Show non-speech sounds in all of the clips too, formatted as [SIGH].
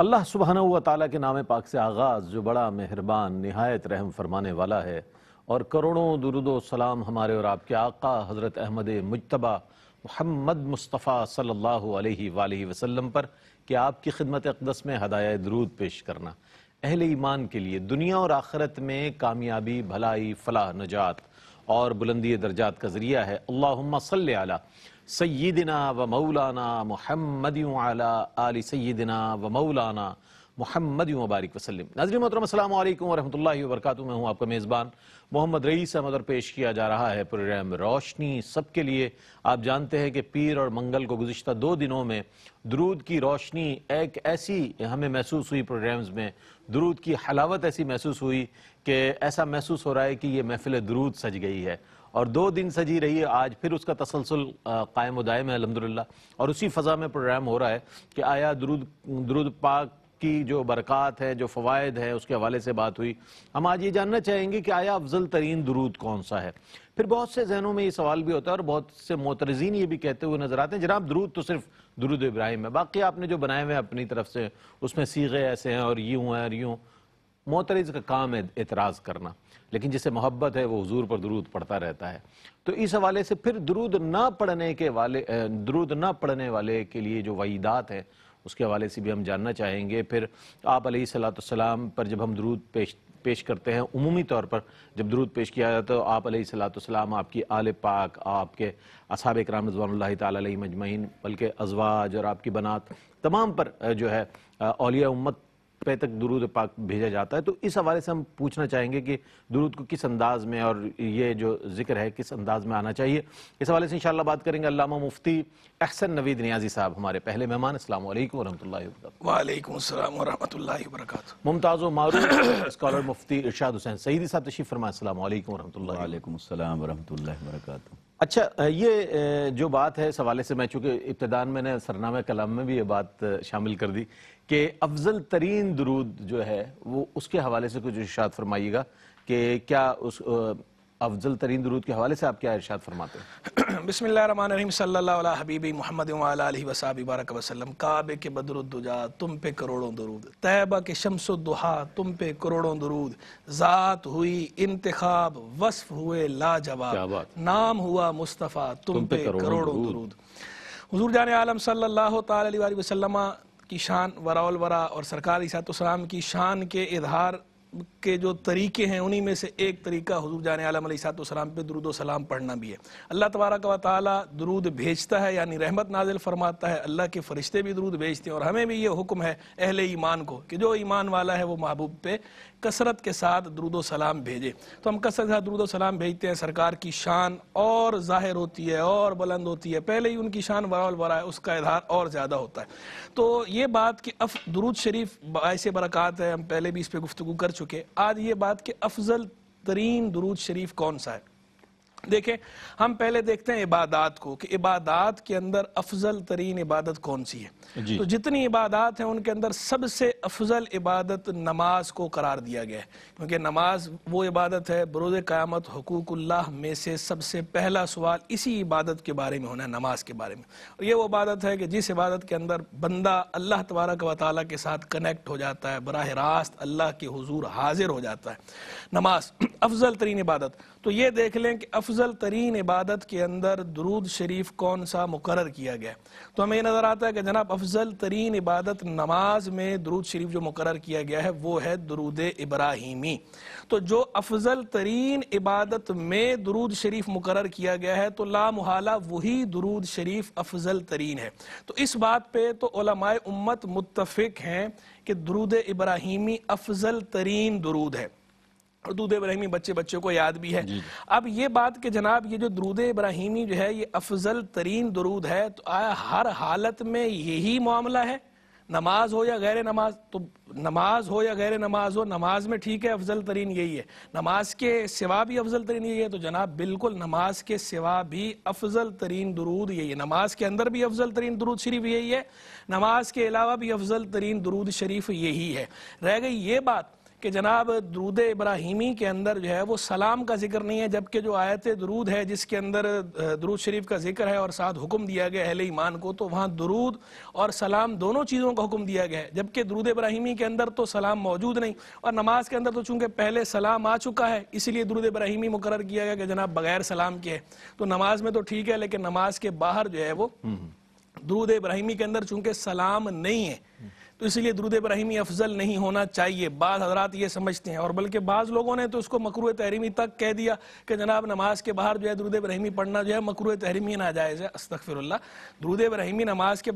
अल्लाह सुबहाना हुआ ताला के नाम पाक से आगाज़ जो बड़ा मेहरबान नहायत रहम फरमाने वाला है और करोड़ों दुरुदो सलाम हमारे और आपके आका हज़रत अहमद मुशतबा मोहम्मद मुस्तफ़ा सल्ला वाल वसलम पर कि आपकी खिदमत अकदस में हदाय दरूद पेश करना अहल ईमान के लिए दुनिया और आखरत में कामयाबी भलाई फलाह नजात और बुलंदी दर्जात का ज़रिया है अल्लाह सल सैदिना व मौलाना मोहम्मद आल सैदिना व मौलाना मोहम्मद वबारक वसलम नाजरी मोहतरम अल्लाम वरहमल वर्क मैं हूँ आपका मेज़बान मोहम्मद रईस अहमद और पेश किया जा रहा है प्रोग्राम रोशनी सबके लिए आप जानते हैं कि पीर और मंगल को गुजशत दो दिनों में दरूद की रोशनी एक ऐसी हमें महसूस हुई प्रोग्राम्स में दरूद की हलावत ऐसी महसूस हुई कि ऐसा महसूस हो रहा है कि ये महफिल दरूद सज गई है और दो दिन सजी रही है आज फिर उसका तसलसल कायम उदायम है अलहमदिल्ला और उसी फ़ज़ा में प्रोग्राम हो रहा है कि आया दरुद दरुद पाक की जो बरक़ात है जो फ़वाद है उसके हवाले से बात हुई हम आज ये जानना चाहेंगे कि आया अफजल तरीन दरूद कौन सा है फिर बहुत से जहनों में ये सवाल भी होता है और बहुत से मोतरजीन ये भी कहते हुए नजर आते हैं जनाब दरूद तो सिर्फ दुरुद इब्राहिम है बाकी आपने जो बनाए हुए हैं अपनी तरफ से उसमें सीगे ऐसे हैं और यूँ हैं और यूँ मोतरज का काम है एतराज़ करना लेकिन जिसे मोहब्बत है वो हजूर पर दरूद पढ़ता रहता है तो इस हवाले से फिर दरूद ना पढ़ने के वाले दरूद ना पढ़ने वाले के लिए जो वहीदात है उसके हवाले से भी हम जानना चाहेंगे फिर आप सलाम पर जब हम दरूद पेश पेश करते हैं उमूमी तौर पर जब दरूद पेश किया जाता है तो आप सलाम आपकी आल पाक आपके असाब कराम रजवान तमजमैन बल्कि अजवाज और आपकी बनात तमाम पर जो है अलिया उम्मत पे तक दुरूद पाक भेजा जाता है तो इस हवाले से हम पूछना चाहेंगे कि दुरूद को किस अंदाज में और ये जो जिक्र है किस अंदाज में आना चाहिए इस हवाले से इंशाल्लाह बात करेंगे अल्लामा मुफ्ती अहसन नवीद नियाजी साहब हमारे पहले मेहमान असल मुमताज़ मारूफ स्कॉलर मुफ्ती इर्शाद हुसैन सईदी साहब तशीफ फरमा असल अच्छा ये जो बात है इस हवाले से मैं चूँकि इब्तदान मैंने सरनामा कलाम में भी ये बात शामिल कर दी कि अफजल तरीन दरूद जो है वो उसके हवाले से कुछ इर्शाद फरमाइएगा कि क्या उस अफजल तरीन दरूद के हवाले से आप क्या इर्शाद फरमाते हैं [CLEARS THROAT] बिसमीम सल्ला हबीबी मोहम्मद वसाब बारक वसलम काबे के बदरुद्दुजा तुम पे करोड़ों दरूद तैबा के दुहा तुम पे करोड़ों दरूद ज़ात हुई इंतखाब वस्फ हुए लाजवाब नाम हुआ मुस्तफ़ा तुम, तुम पे करोड़ों दरूद हजूर जान आलम सल्ला तसलम की शान वराउल वरा और सरकार ईसातम की शान के इजहार के जो तरीके हैं उन्हीं में से एक तरीका हजूर जान आलम पे दरुद सलाम पढ़ना भी है अल्लाह तबारक व ताली दरूद भेजता है यानी रहमत नाजिल फरमाता है अल्लाह के फरिश्ते भी दरूद भेजते हैं और हमें भी ये हुक्म है अहल ईमान को कि जो ईमान वाला है वो महबूब पे कसरत के साथ दरुदो सलाम भेजें तो हम कसरत के साथ दरुदो सलाम भेजते हैं सरकार की शान और ज़ाहिर होती है और बुलंद होती है पहले ही उनकी शान वराल वरा है उसका इधार और ज़्यादा होता है तो ये बात कि अफ दरुद शरीफ ऐसे बरक़ात है हम पहले भी इस पर गुफ्तु कर चुके आज ये बात कि अफजल तरीन दरुद शरीफ कौन सा है देखें हम पहले देखते हैं इबादत को कि इबादत के अंदर अफजल तरीन इबादत कौन सी है तो जितनी इबादत हैं उनके अंदर सबसे अफजल इबादत नमाज को करार दिया गया है क्योंकि नमाज वो इबादत है बरोज़ क़्यामत हकूकुल्लाह में से सबसे पहला सवाल इसी इबादत के बारे में होना है नमाज के बारे में और ये वो इबादत है कि जिस इबादत के अंदर बंदा अल्लाह तबारक व ताली के साथ कनेक्ट हो जाता है बरह रास्त अल्लाह के हजूर हाजिर हो जाता है नमाज [CLEARS THROAT] अफजल तरीन इबादत तो ये देख लें कि अफजल अफजल तरीन इबादत के अंदर दरूद शरीफ कौन सा मुकर किया गया तो हमें यह नज़र आता है कि जनाब अफजल तरीन इबादत नमाज में दरूद शरीफ जो मुकर किया गया है वो है दरूद इब्राहिमी तो जो अफजल तरीन इबादत में दरूद शरीफ मुकर किया गया है तो लामहाला वही दरूद शरीफ अफजल तरीन है तो इस बात पर तो उम्मत मुतफ़ हैं कि दरूद इब्राहिमी अफजल तरीन दरूद है और दूध इब्राहिमी बच्चे बच्चों को याद भी है अब ये बात कि जनाब ये जो दरूद इब्राहिमी जो है ये अफजल तरीन दरूद है तो आया हर हालत में यही मामला है नमाज हो या गैर नमाज तो नमाज हो या गैर नमाज हो नमाज में ठीक है अफजल तरीन यही है नमाज के सिवा भी अफजल तरीन यही है तो जनाब बिल्कुल नमाज के सिवा भी अफजल तरीन दरूद यही है नमाज के अंदर भी अफजल तरीन दरूद शरीफ यही है नमाज के अलावा भी अफजल तरीन दरूद शरीफ यही है रह गई ये बात कि जनाब दरूद इब्राहिमी के अंदर जो है वो सलाम का जिक्र नहीं है जबकि जो आयत दरूद है जिसके अंदर दरूद शरीफ का जिक्र है और साथ हुक्म दिया गया अहले ईमान को तो वहाँ दरूद और सलाम दोनों चीज़ों का हुक्म दिया गया है जबकि दरूद इब्राहिमी के अंदर तो सलाम मौजूद नहीं और नमाज के अंदर तो चूँकि पहले सलाम आ चुका है इसीलिए दरूद इब्राहिमी मुकर किया गया कि जनाब बगैर सलाम के तो नमाज में तो ठीक है लेकिन नमाज के बाहर जो है वो हम्म, हम्म। दरूद इब्राहिमी के अंदर चूँकि सलाम नहीं है तो इसीलिए दरूद इब्राहिमी अफजल नहीं होना चाहिए बाद हजरात ये समझते हैं और बल्कि बाज़ लोगों ने तो उसको मकरू तहरीमी तक कह दिया कि जनाब नमाज के बाहर जो है दरूद इब्राहिमी पढ़ना जो है मकरू तहरीमी नाजायज़ है अस्तफ़िरल्ला दरूद इब्राहिमी नमाज के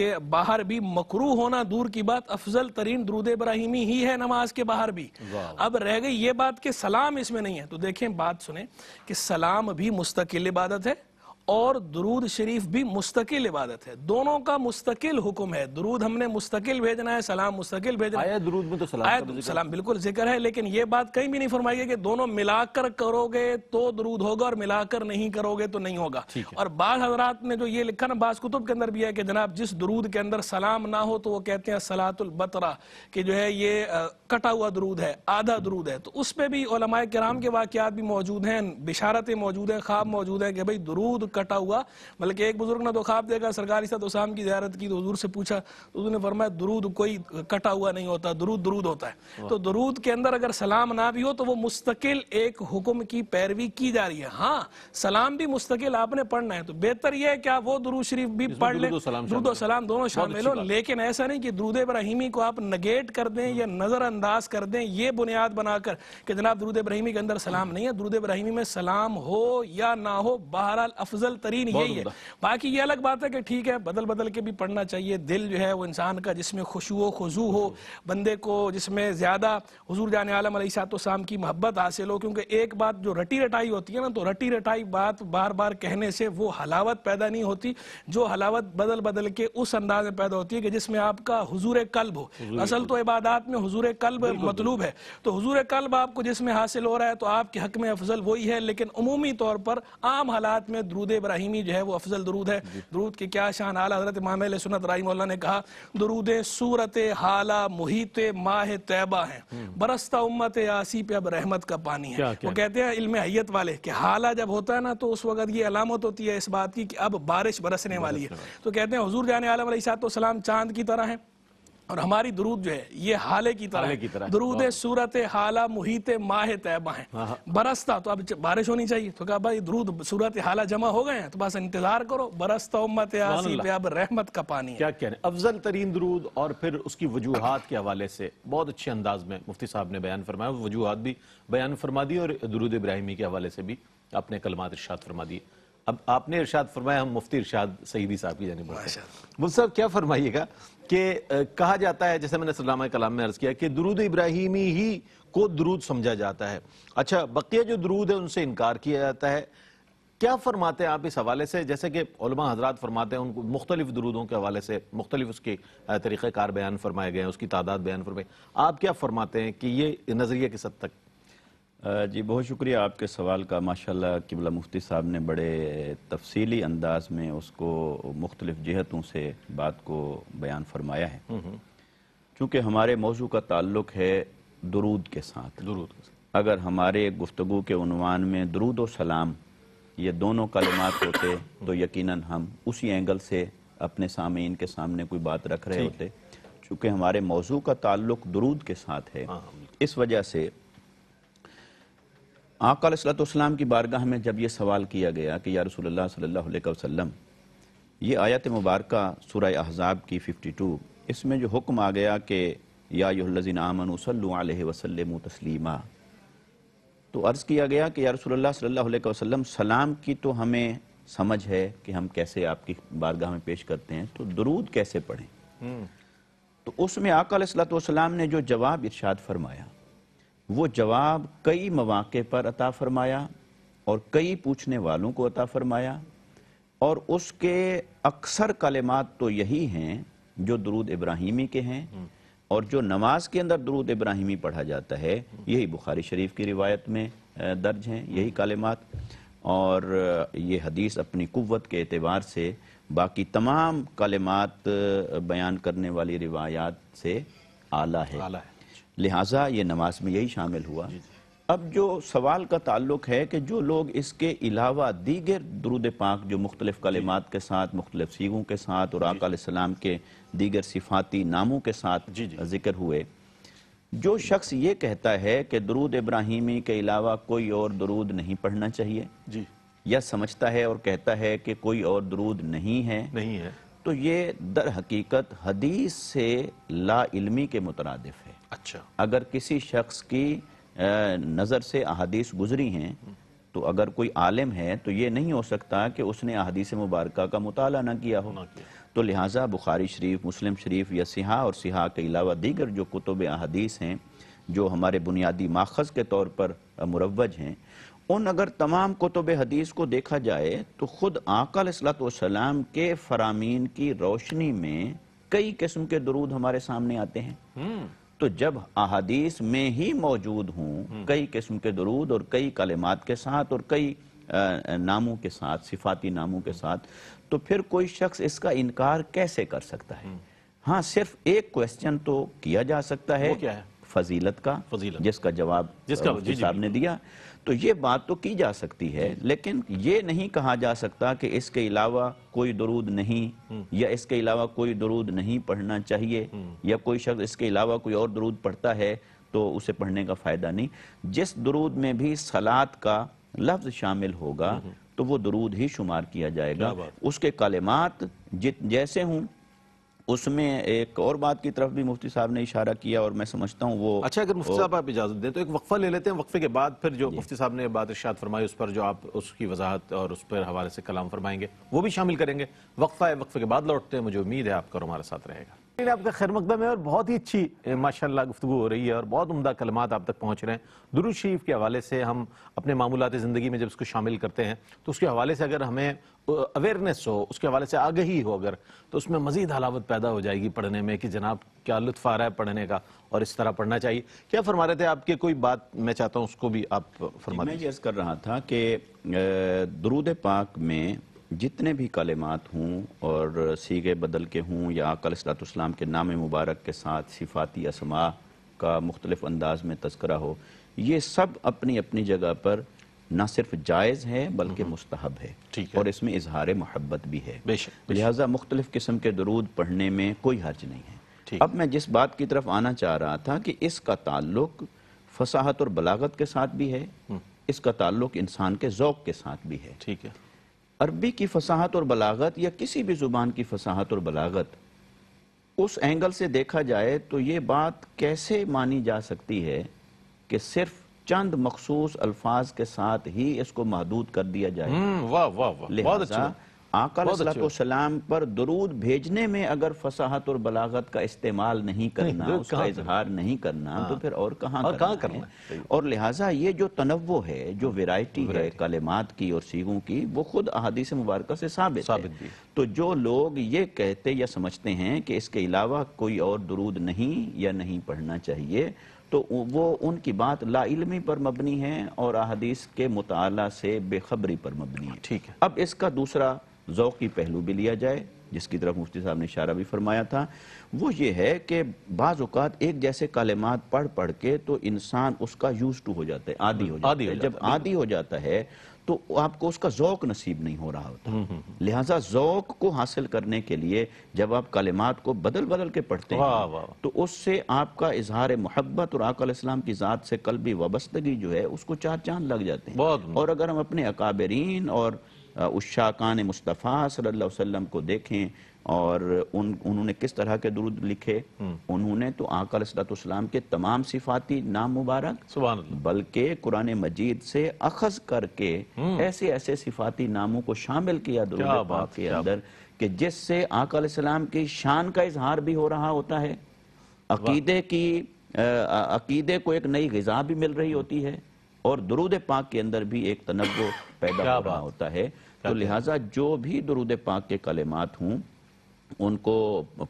के बाहर भी मकरू होना दूर की बात अफजल तरीन दरूद इब्राहिमी ही है नमाज के बाहर भी अब रह गई ये बात कि सलाम इसमें नहीं है तो देखें बात सुने कि सलाम भी मुस्तकिल इबादत है और दरूद शरीफ भी मुस्तकिल इबादत है दोनों का मुस्तकिल हुक्म है दरूद हमने मुस्तकिल भेजना है सलाम मुस्तकिल भेजना है दरूद में तो सलाम आया सलाम बिल्कुल जिक्र है लेकिन ये बात कहीं भी नहीं फरमाई कि दोनों मिलाकर करोगे तो दरूद होगा और मिलाकर नहीं करोगे तो नहीं होगा और बाद हजरात ने जो ये लिखा ना बास कुतुब के अंदर भी है कि जनाब जिस दरूद के अंदर सलाम ना हो तो वो कहते हैं सलातुल बतरा कि जो है ये कटा हुआ दरूद है आधा दरूद है तो उस पर भी कराम के वाकत भी मौजूद हैं बिशारतें मौजूद हैं ख्वाब मौजूद हैं कि भाई दरूद कटा हुआ बल्कि मतलब एक बुजुर्ग ने तो खाब देखा सरकारी इसद उसाम तो की ज्यारत की तो से पूछा तो उसने फरमाया दरूद कोई कटा हुआ नहीं होता दरूद दरूद होता है तो दरूद के अंदर अगर सलाम ना भी हो तो वो मुस्तकिल एक हुक्म की पैरवी की जा रही है हाँ सलाम भी मुस्तकिल आपने पढ़ना है तो बेहतर यह है कि आप वो दरूद शरीफ भी पढ़ लें दरूद सलाम दोनों शामिल हो लेकिन ऐसा नहीं कि दरूद इब्राहिमी को आप नगेट कर दें या नज़रअंदाज कर दें ये बुनियाद बनाकर कि जनाब दरूद इब्राहिमी के अंदर सलाम नहीं है दरूद इब्राहिमी में सलाम हो या ना हो बहरहाल अफजल अफजल तरीन यही है बाकी ये अलग बात है कि ठीक है बदल बदल के भी पढ़ना चाहिए दिल जो है वो इंसान का जिसमें खुशू खजू हो बंदे को जिसमें ज़्यादा हजूर जान आलम साम की मोहब्बत हासिल हो क्योंकि एक बात जो रटी रटाई होती है ना तो रटी रटाई बात बार बार कहने से वो हलावत पैदा नहीं होती जो हलावत बदल बदल के उस अंदाज में पैदा होती है कि जिसमें आपका हजूर कल्ब हो असल तो इबादत में हजूर कल्ब मतलूब है तो हजूर कल्ब आपको जिसमें हासिल हो रहा है तो आपके हक में अफजल वही है लेकिन अमूमी तौर पर आम हालात में द्रूद दरूद इब्राहिमी जो है वो अफजल दरूद है दरूद के क्या शान आला हजरत इमाम सुनत राय मौला ने कहा दरूद सूरत हाला मुहित माह तैबा है हम्म। बरसता उम्मत आसी पे अब रहमत का पानी है वो कहते हैं इल्म हैत वाले कि हाला जब होता है ना तो उस वक्त ये अलामत होती है इस बात की कि अब बारिश बरसने वाली है तो कहते हैं हजूर जाने आलम सलाम चांद की तरह है और हमारी दुरूद जो है ये हाले की तरह, तरह दुरूद सूरत हाला मुहित माह तैबा है हाँ, हाँ। बरसता तो अब बारिश होनी चाहिए तो कहा भाई दुरूद सूरत हाला जमा हो गए हैं तो बस इंतजार करो बरसता उम्मत आसी पे अब रहमत का पानी क्या क्या अफजल तरीन दरूद और फिर उसकी वजूहत के हवाले से बहुत अच्छे अंदाज में मुफ्ती साहब ने बयान फरमाया वजूहत भी बयान फरमा दी और दरूद इब्राहिमी के हवाले से भी आपने कलमात इर्शाद फरमा दिए अब आपने इर्शाद फरमाया हम मुफ्ती इर्शाद सईदी साहब की जानी मुफ्त साहब क्या फरमाइएगा कि कहा जाता है जैसे मैंने सलाम कलाम में अर्ज़ किया कि दरूद इब्राहिमी ही को दरूद समझा जाता है अच्छा बकिया जो दरूद है उनसे इनकार किया जाता है क्या फरमाते हैं आप इस हवाले से जैसे कि हजरात फरमाते हैं उनको मुख्तलिफ दरूदों के हवाले से मुख्तलिफ उसके तरीक़ार बयान फरमाए गए हैं उसकी तादाद बयान फरमाई आप क्या फरमाते हैं कि ये नज़रिए किस हद तक जी बहुत शुक्रिया आपके सवाल का माशाल्लाह किबला मुफ्ती साहब ने बड़े तफसीली अंदाज में उसको मुख्तलिफ़ जहतों से बात को बयान फरमाया है हम्म, हम्म। चूँकि हमारे मौजू का ताल्लुक है दरूद के साथ दरूद के साथ अगर हमारे गुफ्तु के उनवान में दरूद और सलाम ये दोनों कलमात होते तो यकीनन हम उसी एंगल से अपने सामीन के सामने कोई बात रख रहे होते चूँकि हमारे मौजू का ताल्लुक दरूद के साथ है हाँ, हाँ, इस वजह से आकलाम की बारगाह में जब यह सवाल किया गया कि यारसोल्ला रसूल सल्ला ये आयत मुबारक सूर अहजाब की फ़िफ्टी टू इसमें जो हुक्म आ गया कि याजीन आमन वसल वसलम तस्लीमा तो अर्ज़ किया गया कि यारसोल्ला रसूल वसम सलाम की तो हमें समझ है कि हम कैसे आपकी बारगाह में पेश करते हैं तो दरूद कैसे पढ़ें हम्म। तो उसमें आकलाम ने जो जवाब इर्शाद फरमाया वो जवाब कई मौाक़े पर अता फरमाया और कई पूछने वालों को अता फरमाया और उसके अक्सर कलमात तो यही हैं जो दरूद इब्राहिमी के हैं हम्म। और जो नमाज के अंदर दरूद इब्राहिमी पढ़ा जाता है हम्म। यही बुखारी शरीफ की रिवायत में दर्ज हैं यही कलेमात और ये हदीस अपनी कुत के अतबार से बाकी तमाम कलेमात बयान करने वाली रिवायात से आला है, आला है। लिहाजा ये नमाज में यही शामिल हुआ अब जो सवाल का ताल्लुक है कि जो लोग इसके अलावा दीगर दरुद पाक जो मुख्तलिफ़ कलिमात के साथ मुख्तलिफ सीगों के साथ और आकाम के दीगर सिफाती नामों के साथ जिक्र हुए जो शख्स ये कहता है कि दरूद इब्राहिमी के अलावा कोई और दरूद नहीं पढ़ना चाहिए जी या समझता है और कहता है कि कोई और दरूद नहीं है नहीं है तो ये दर हकीकत हदीस से ला इल्मी के मुतरदफ है अच्छा अगर किसी शख्स की नज़र से अहादीस गुजरी हैं तो अगर कोई आलिम है तो ये नहीं हो सकता कि उसने अहादीस मुबारक का मुताल ना किया हो ना किया। तो लिहाजा बुखारी शरीफ मुस्लिम शरीफ या सिहा और सिहा के अलावा दीगर जो कुतुब अहादीस हैं जो हमारे बुनियादी माखज़ के तौर पर मुरवज हैं उन अगर तमाम कुतुब हदीस को देखा जाए तो ख़ुद आकलम के फ़रामीन की रोशनी में कई किस्म के दरूद हमारे सामने आते हैं हम्म। तो जब अहादीस में ही मौजूद हूँ हम्म। कई किस्म के दरूद और कई कलिमात के साथ और कई नामों के साथ सिफाती नामों के साथ तो फिर कोई शख्स इसका इनकार कैसे कर सकता है हम्म। हाँ सिर्फ एक क्वेश्चन तो किया जा सकता है, वो क्या है? फजीलत का फजीलत जिसका जवाब जिसका साहब ने दिया तो ये बात तो की जा सकती है लेकिन ये नहीं कहा जा सकता कि इसके अलावा कोई दरूद नहीं हम्म। या इसके अलावा कोई दरूद नहीं पढ़ना चाहिए हम्म। या कोई शख्स इसके अलावा कोई और दरूद पढ़ता है तो उसे पढ़ने का फ़ायदा नहीं जिस दरूद में भी सलात का लफ्ज़ शामिल होगा हम्म। तो वो दरूद ही शुमार किया जाएगा उसके कलमात जित जैसे हों उसमें एक और बात की तरफ भी मुफ्ती साहब ने इशारा किया और मैं समझता हूँ वो अच्छा अगर मुफ्ती साहब आप इजाज़त दें तो एक वक्फा ले लेते हैं वक्फे के बाद फिर जो मुफ्ती साहब ने बात इर्शाद फरमाई उस पर जो आप उसकी वजाहत और उस पर हवाले से कलाम फरमाएंगे वो भी शामिल करेंगे वक्फा है वक्फे के बाद लौटते हैं मुझे उम्मीद है आपका और हमारे साथ रहेगा आपका खैर मकदम है और बहुत ही अच्छी माशा गुफ्तु हो रही है और बहुत उमदा कलम आप तक पहुँच रहे हैं दुरुज शरीफ के हवाले से हम अपने मामूलत ज़िंदगी में जब उसको शामिल करते हैं तो उसके हवाले से अगर हमें अवेयरनेस हो उसके हवाले से आगही हो अगर तो उसमें मज़ीद हलावत पैदा हो जाएगी पढ़ने में कि जनाब क्या लुत्फ आ रहा है पढ़ने का और इस तरह पढ़ना चाहिए क्या फरमा रहे थे आपके कोई बात मैं चाहता हूँ उसको भी आप फरमा मैं यस कर रहा था कि दरूद पाक में जितने भी कलेमात हों और सीगे बदल के हों या अकलतम के नाम मुबारक के साथ सिफाती असमा का मुख्तलिफ अंदाज में तस्करा हो ये सब अपनी अपनी जगह पर ना सिर्फ जायज़ है बल्कि हम्म। मुस्तहब है और इसमें इजहार मोहब्बत भी है लिहाजा मुख्तलिफ किस्म के दरूद पढ़ने में कोई हर्ज नहीं है अब मैं जिस बात की तरफ आना चाह रहा था कि इसका ताल्लुक फसाहत और बलागत के साथ भी है हम्म। इसका ताल्लुक इंसान के ओक़ के साथ भी है ठीक है अरबी की फसाहत और बलागत या किसी भी ज़ुबान की फसाहत और बलागत उस एंगल से देखा जाए तो ये बात कैसे मानी जा सकती है कि सिर्फ चंद मखसूस अल्फाज के साथ ही इसको महदूद कर दिया जाए हम्म, वाह वाह वाह बहुत अच्छा आकाम पर दरूद भेजने में अगर फसाहत और बलागत का इस्तेमाल नहीं करना उसका इजहार नहीं करना तो हाँ। तो फिर और कहाँ और कहाँ करना, करना और लिहाजा ये जो तनवो है जो वेराइटी है कलेमात की और सीगों की वो खुद से मुबारक से साबित साबित है। तो जो लोग ये कहते या समझते हैं कि इसके अलावा कोई और दरूद नहीं या नहीं पढ़ना चाहिए तो वो उनकी बात लाइलमी पर मबनी है और अहादीस के मुताला से बेखबरी पर मबनी है ठीक है अब इसका दूसरा ज़ौकी पहलू भी लिया जाए जिसकी तरफ मुफ्ती साहब ने इशारा भी फरमाया था वो ये है कि बाज़ात एक जैसे कालेमात पढ़ पढ़ के तो इंसान उसका यूज टू हो जाता है आदि हो जाता है जब आदि हो जाता है तो आपको उसका जौक नसीब नहीं हो रहा होता हम्म, हम्म, हम्म। लिहाजा जौक को हासिल करने के लिए जब आप कलिमात को बदल बदल के पढ़ते हैं वाँ वाँ। तो उससे आपका इजहार मोहब्बत और आकलम की ज़ात से कल भी वाबस्तगी जो है उसको चार चांद लग जाते हैं और अगर हम अपने अकाबरीन और उशाकान शाकान मुस्तफ़ा सल्ला वसम को देखें और उन उन्होंने किस तरह के दुरुद लिखे हम्म। उन्होंने तो आका सलाम के तमाम सिफाती नाम मुबारक बल्कि कुरान मजीद से अखज करके हम्म। ऐसे ऐसे सिफाती नामों को शामिल किया दुरुद पाक के अंदर कि जिससे आकल सलाम की शान का इजहार भी हो रहा होता है अकीदे की अकीदे को एक नई गजा भी मिल रही होती है और दरूद पाक के अंदर भी एक तनव पैदा हो रहा होता है तो लिहाजा जो भी दरुद पाक के कलेमात हों उनको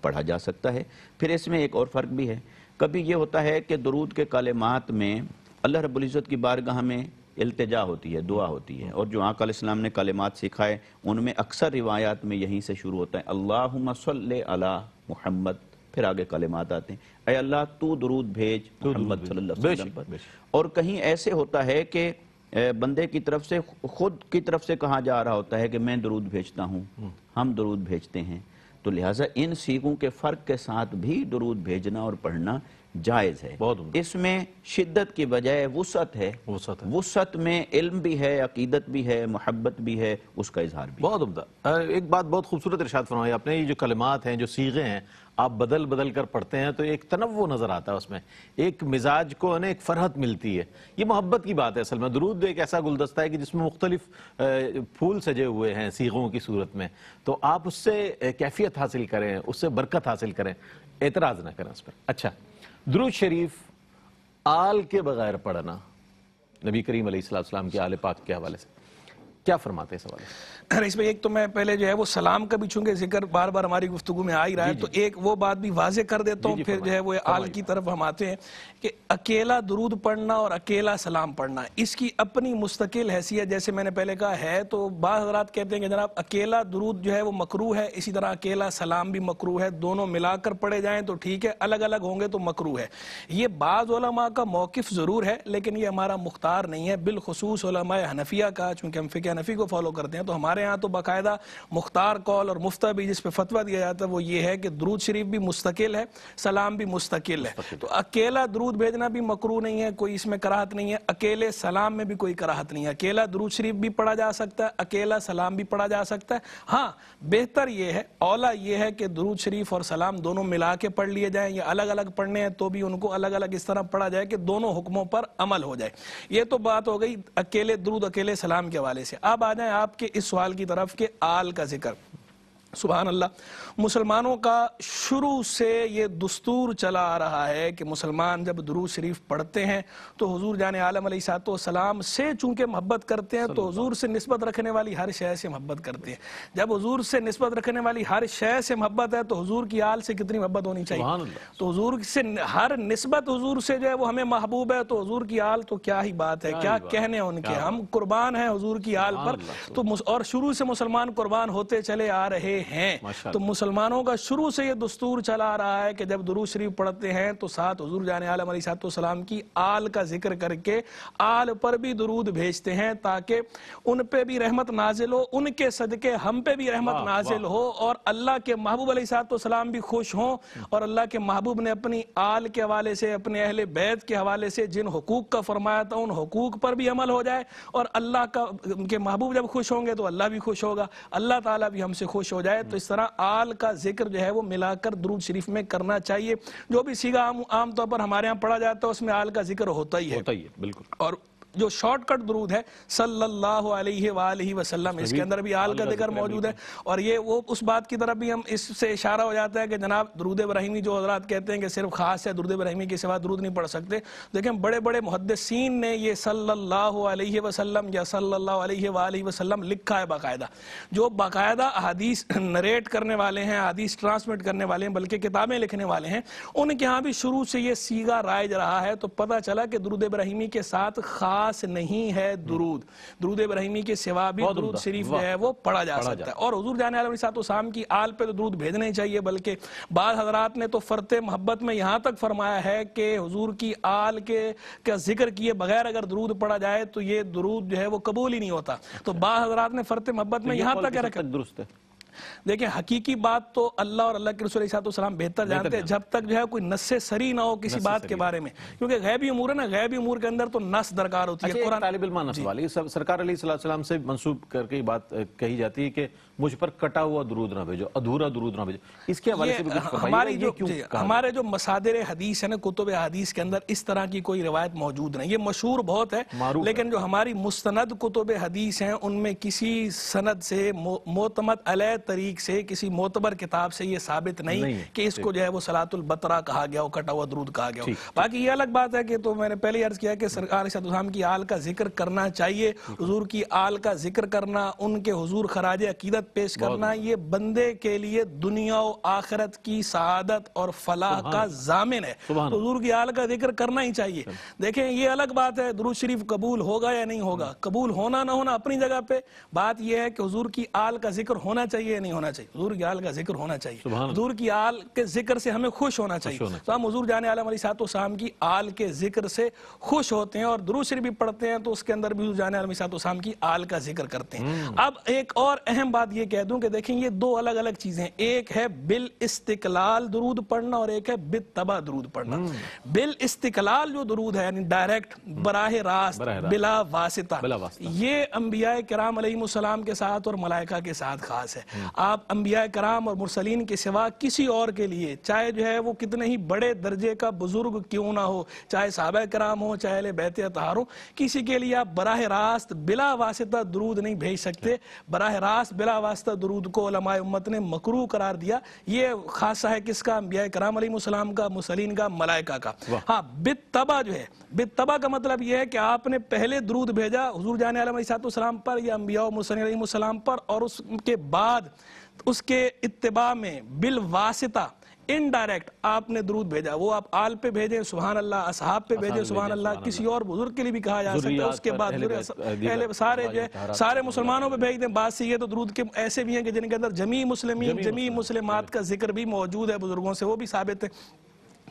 पढ़ा जा सकता है फिर इसमें एक और फ़र्क भी है कभी ये होता है कि दरूद के कलेमात में अल्लाह रबुल्ज़त की बारगाह में अल्तजा होती है दुआ होती है और जो आका इस्लाम ने कलेमात सिखाए उनमें अक्सर रिवायात में यहीं से शुरू होता है अल्लाह मसल अला मुहम्मद फिर आगे कलेमात आते हैं अल्लाह तू दरूद भेज मोहम्मद सल्लल्लाहु अलैहि वसल्लम पर और कहीं ऐसे होता है कि बंदे की तरफ से खुद की तरफ से कहा जा रहा होता है कि मैं दरूद भेजता हूँ हम्म। हम दरूद भेजते हैं तो लिहाजा इन सीखों के फ़र्क के साथ भी दरूद भेजना और पढ़ना जायज़ है बहुत इसमें शिद्दत की बजाय वसत है वसत है वसत में इल्म भी है अकीदत भी है मोहब्बत भी है उसका इजहार भी बहुत उमदा एक बात बहुत खूबसूरत इर्शाद फरमाई आपने ये जो कलमात हैं जो सीगे हैं आप बदल बदल कर पढ़ते हैं तो एक तनव नज़र आता है उसमें एक मिजाज को ना एक फरहत मिलती है ये मोहब्बत की बात है असल में दरूद एक ऐसा गुलदस्ता है कि जिसमें मुख्तलिफ फूल सजे हुए हैं सीगों की सूरत में तो आप उससे कैफियत हासिल करें उससे बरकत हासिल करें एतराज़ ना करें उस पर अच्छा द्रुद शरीफ आल के बगैर पढ़ना नबी करीम अलैहिस्सलाम के आल पाक के हवाले से क्या फरमाते हैं सवाल रईस एक तो मैं पहले जो है वो सलाम का भी चूंकि जिक्र बार बार हमारी गुफ्तु में आ ही रहा है तो एक वो बात भी वाजे कर देता हूँ फिर जो है वो आल की तरफ हम आते हैं कि अकेला दरूद पढ़ना और अकेला सलाम पढ़ना इसकी अपनी मुस्तकिल हैसियत जैसे मैंने पहले कहा है तो हजरात कहते हैं कि जनाब अकेला दरूद जो है वो मकरू है इसी तरह अकेला सलाम भी मकरू है दोनों मिलाकर पढ़े जाएँ तो ठीक है अलग अलग होंगे तो मकरू है ये बाज़ा का मौकफ़ ज़रूर है लेकिन ये हमारा मुख्तार नहीं है बिलखसूस हनफिया का चूँकि हम फ़िक हनफी को फॉलो करते हैं तो हमारे हमारे यहाँ तो बाकायदा मुख्तार कौल और मुफ्ता भी जिस पर फतवा दिया जाता है वो ये है कि दरूद शरीफ भी मुस्तकिल है सलाम भी मुस्तकिल है तो अकेला दरूद भेजना भी मकरू नहीं है कोई इसमें कराहत नहीं है अकेले सलाम में भी कोई कराहत नहीं है अकेला दरूद शरीफ भी पढ़ा जा सकता है अकेला सलाम भी पढ़ा जा सकता है हाँ बेहतर ये है औला ये है कि दरूद शरीफ और सलाम दोनों मिला के पढ़ लिए जाएं या अलग अलग पढ़ने हैं तो भी उनको अलग अलग इस तरह पढ़ा जाए कि दोनों हुक्मों पर अमल हो जाए ये तो बात हो गई अकेले दरूद अकेले सलाम के हवाले से अब आ जाए आपके इस सवाल की तरफ के आल का जिक्र सुबहान अल्लाह मुसलमानों का शुरू से ये दस्तूर चला आ रहा है कि मुसलमान जब दरू शरीफ पढ़ते हैं तो हजूर जान आलम सलाम से चूंकि मोहब्बत करते हैं तो हजूर से नस्बत रखने वाली हर शय से मोहब्बत करते हैं जब हजूर से नस्बत रखने वाली हर शय से मोहब्बत है तो हजूर की आल से कितनी मोहब्बत होनी चाहिए तो हजूर से हर नस्बत हजूर से जो है वो हमें महबूब है तो हजूर की आल तो क्या ही बात है क्या कहने उनके हम कुर्बान हैं हजूर की आल पर तो और शुरू से मुसलमान कुर्बान होते चले आ रहे हैं तो मुसलमानों का शुरू से ये दस्तूर चला आ रहा है कि जब दुरू शरीफ पढ़ते हैं तो साथ हजूर जाने आल अली सलाम की आल का जिक्र करके आल पर भी दुरूद भेजते हैं ताकि उन पर भी रहमत नाजिल हो उनके सदके हम पे भी रहमत नाजिल हो और अल्लाह के महबूब अली सलाम भी खुश हों और अल्लाह के महबूब ने अपनी आल के हवाले से अपने अहल बैत के हवाले से जिन हकूक का फरमाया था उन हकूक पर भी अमल हो जाए और अल्लाह का महबूब जब खुश होंगे तो अल्लाह भी खुश होगा अल्लाह ताला भी हमसे खुश हो जाए जाए तो इस तरह आल का जिक्र जो है वो मिलाकर दुरूद शरीफ में करना चाहिए जो भी सीगा आमतौर पर हमारे यहाँ पढ़ा जाता है उसमें आल का जिक्र होता ही है होता ही है बिल्कुल और जो शॉर्टकट दरूद है सल्लल्लाहु अलैहि वसल्लम इसके अंदर भी आल का जिक्र मौजूद है और ये वो उस बात की तरफ भी हम इससे इशारा हो जाता है कि जनाब दरूद इब्राहिमी जो हजरात कहते हैं कि सिर्फ खास है दरूद इब्राहिमी के सिवा दरूद नहीं पढ़ सकते देखें बड़े बड़े मुहदसिन ने यह सल्लल्लाहु अलैहि वसल्लम या सल्लल्लाहु अलैहि वसल्लम लिखा है बाकायदा जो बाकायदा अदीस नरेट करने वाले हैं अदीस ट्रांसमिट करने वाले हैं बल्कि किताबें लिखने वाले हैं उनके यहाँ भी शुरू से ये सीगा राइज रहा है तो पता चला कि दरूद इब्राहिमी के साथ खास पास नहीं है दुरूद दुरूद इब्राहिमी के सिवा भी दुरूद शरीफ जो है वो पढ़ा जा सकता है और हजूर जाने वाले सात शाम की आल पे तो दुरूद भेजने चाहिए बल्कि बाद हजरात ने तो फरत मोहब्बत में यहाँ तक फरमाया है कि हजूर की आल के का जिक्र किए बगैर अगर दुरूद पढ़ा जाए तो ये दुरूद जो है वो कबूल ही नहीं होता तो अच्छा। बाद हजरात ने फरत मोहब्बत तो में यहाँ तक दुरुस्त है देखिए हकीकी बात तो अल्लाह और अल्लाह के रसूल सलाम बेहतर जानते हैं जब तक जो है कोई नस्से सरी ना हो किसी बात के बारे में क्योंकि गैबी उमूर है ना गैबी उमूर के अंदर तो नस दरकार होती है अच्छा, सरकार से मनसूब करके बात कही जाती है कि मुझ पर कटा हुआ दुरूद ना भेजो अधूरा दुरूद ना भेजो इसके हवाले से भी कुछ हमारे जो हमारे जो मसादिर हदीस है ना कुतुब हदीस के अंदर इस तरह की कोई रिवायत मौजूद नहीं ये मशहूर बहुत है लेकिन जो हमारी मुस्तनद कुतुब हदीस हैं उनमें किसी सनद से मोतमद अल तरीक से किसी मोतबर किताब से ये साबित नहीं, कि इसको जो है वो सलातुल बतरा कहा गया हो कटा हुआ दरूद कहा गया हो बाकी ये अलग बात है कि तो मैंने पहले अर्ज किया कि सरकार सदुजाम की आल का जिक्र करना चाहिए हजूर की आल का जिक्र करना उनके हजूर खराज अकीदत पेश करना ये बंदे के लिए दुनिया और आखरत की शहादत और फलाह का जामिन है तो हजूर की आल का जिक्र करना ही चाहिए देखें ये अलग बात है दरुज शरीफ कबूल होगा या नहीं होगा हम्म। कबूल होना ना होना अपनी जगह पे बात ये है कि हजूर की आल का जिक्र होना चाहिए या नहीं होना चाहिए हजूर की आल का जिक्र होना चाहिए हजूर की आल के जिक्र से हमें खुश होना चाहिए तो हम हजूर जाने आलम अली सातो शाम की आल के जिक्र से खुश होते हैं और दुरुज शरीफ भी पढ़ते हैं तो उसके अंदर भी हजूर जाने आलम सातो शाम की आल का जिक्र करते हैं हम्म। अब एक और अहम बात ये कह दूं कि देखें ये दो अलग अलग चीजें एक है बिल इस्तिकलाल दरूद पढ़ना और एक है बिल तबा दरूद पढ़ना हम्म। बिल इस्तिकलाल जो दरूद है यानी डायरेक्ट हम्म। बराह रास्त बिला वासिता ये अंबिया कराम सलाम के साथ और मलाइका के साथ खास है हम्म। आप अंबिया कराम और मुरसलीन के सिवा किसी और के लिए चाहे जो है वो कितने ही बड़े दर्जे का बुजुर्ग क्यों ना हो चाहे साहब कराम हो चाहे बैत तहार हो किसी के लिए आप बराह रास्त बिला वासिता दरूद नहीं भेज सकते बराह रास्त बिला वास्ता दरूद को उम्मत ने मकरू करार दिया ये खासा है किसका अम्बिया कराम सलाम का मुसलिन का मलाइका का हाँ बितबा जो है बितबा का मतलब यह है कि आपने पहले दरूद भेजा हजूर जाने सलाम पर या अम्बिया मुसलिन सलाम पर और उसके बाद उसके इतबा में बिल वासिता इनडायरेक्ट आपने दरूद भेजा वो आप आल पे भेजें सुबहान अल्लाह असहाब पे भेजें सुबहान अल्लाह किसी और बुजुर्ग के लिए भी कहा जा सकता है उसके बाद सारे जो है सारे मुसलमानों पे भेज दें बात है तो दरूद के ऐसे भी हैं कि जिनके अंदर जमी मुस्लिम जमी मुस्लिमात का जिक्र भी मौजूद है बुजुर्गों से वो भी साबित है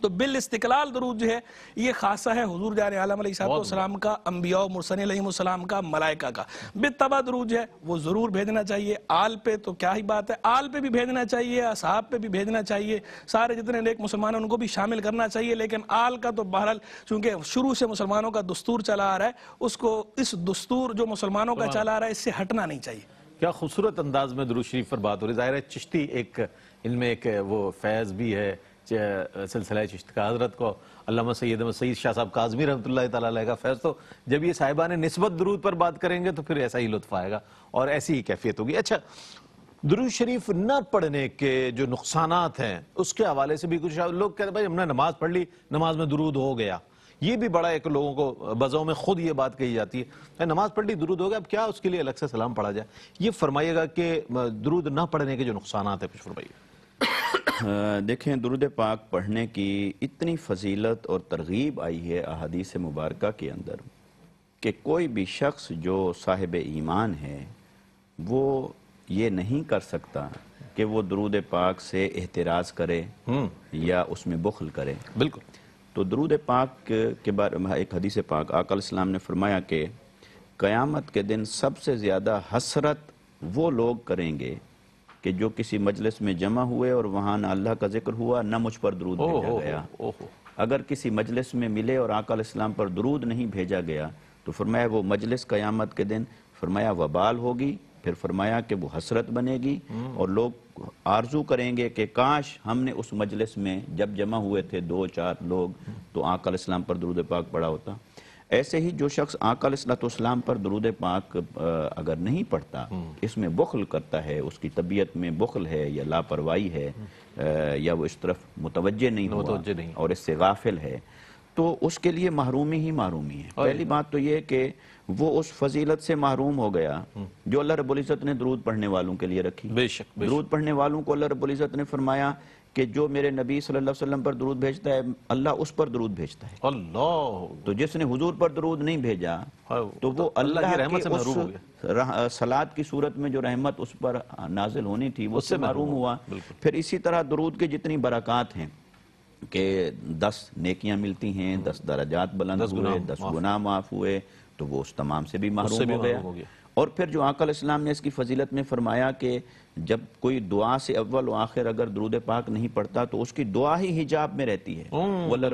तो बिल इस्तकलाल दरूद जो है ये खासा है हजूर जान आलम का अम्बिया मुरसन का मलाइका का बेतबा दरूद है वो ज़रूर भेजना चाहिए आल पे तो क्या ही बात है आल पे भी भेजना चाहिए असहाब पे भी भेजना चाहिए सारे जितने नेक मुसलमान हैं उनको भी शामिल करना चाहिए लेकिन आल का तो बहरहाल चूंकि शुरू से मुसलमानों का दस्तूर चला आ रहा है उसको इस दस्तूर जो मुसलमानों का चला आ रहा है इससे हटना नहीं चाहिए क्या खूबसूरत अंदाज में दरुज शरीफ पर बात हो रही है जाहिर है चिश्ती एक इनमें एक वो फैज़ भी है सिलसिला चिश्त का हजरत को अल्लाह सैद सईद शाह साहब काजमी रहमत का फैज़ तो जब ये ने नस्बत दरूद पर बात करेंगे तो फिर ऐसा ही लुत्फ आएगा और ऐसी ही कैफियत होगी अच्छा दरुज शरीफ न पढ़ने के जो नुकसान हैं उसके हवाले से भी कुछ लोग कहते भाई हमने नमाज पढ़ ली नमाज में दरूद हो गया ये भी बड़ा एक लोगों को बज़ों में खुद ये बात कही जाती है नमाज पढ़ ली दरूद हो गया अब क्या उसके लिए अलग से सलाम पढ़ा जाए ये फरमाइएगा कि दरूद ना पढ़ने के जो नुकसान हैं कुछ फरमाइए [COUGHS] देखें दुरुद पाक पढ़ने की इतनी फजीलत और तरगीब आई है अहादीस मुबारक के अंदर कि कोई भी शख्स जो साहिब ईमान है वो ये नहीं कर सकता कि वो दरूद पाक से एहतराज़ करे हम्म। या उसमें बुखल करे बिल्कुल तो दरूद पाक के बारे में एक हदीस पाक आकल इस्लाम ने फरमाया कि क़यामत के दिन सबसे ज़्यादा हसरत वो लोग करेंगे कि जो किसी मजलिस में जमा हुए और वहां ना अल्लाह का जिक्र हुआ ना मुझ पर दरूद ओ, भेजा ओ, गया ओ, अगर किसी मजलिस में मिले और आकल इस्लाम पर दरूद नहीं भेजा गया तो फरमाया वो मजलिस क़यामत के दिन फरमाया वबाल होगी फिर फरमाया कि वो हसरत बनेगी हम्म। और लोग आरजू करेंगे कि काश हमने उस मजलिस में जब जमा हुए थे दो चार लोग तो आकल इस्लाम पर दरूद पाक पड़ा होता ऐसे ही जो शख्स आकल सलाम पर दरूद पाक अगर नहीं पढ़ता हम्म। इसमें बुखल करता है उसकी तबीयत में बखल है या लापरवाही है हम्म। या वो इस तरफ मुतवजे नहीं हुआ और इससे गाफिल है तो उसके लिए महरूमी ही महरूमी है पहली बात तो ये कि वो उस फजीलत से महरूम हो गया हम्म। जो अल्लाह रबुल्ज़त ने दरूद पढ़ने वालों के लिए रखी बेशक दरूद पढ़ने वालों को अल्लाह रबुल्ज़त ने फरमाया कि जो मेरे नबी सल्लल्लाहु अलैहि वसल्लम पर दरूद भेजता है अल्लाह उस पर दरूद भेजता है अल्लाह तो जिसने हुजूर पर दरूद नहीं भेजा हाँ, तो वो अल्लाह की रहमत से उस सलाद की सूरत में जो रहमत उस पर नाजिल होनी थी वो उससे महरूम हुआ फिर इसी तरह दरूद के जितनी बरकत हैं कि दस नेकियां मिलती हैं दस दराजात बुलंद हुए दस गुना माफ़ हुए तो वो उस तमाम से भी महरूम हो गया और फिर जो आकल इस्लाम ने इसकी फजीलत में फरमाया कि जब कोई दुआ से अव्वल आखिर अगर दरूद पाक नहीं पढ़ता तो उसकी दुआ ही हिजाब में रहती है वल्ला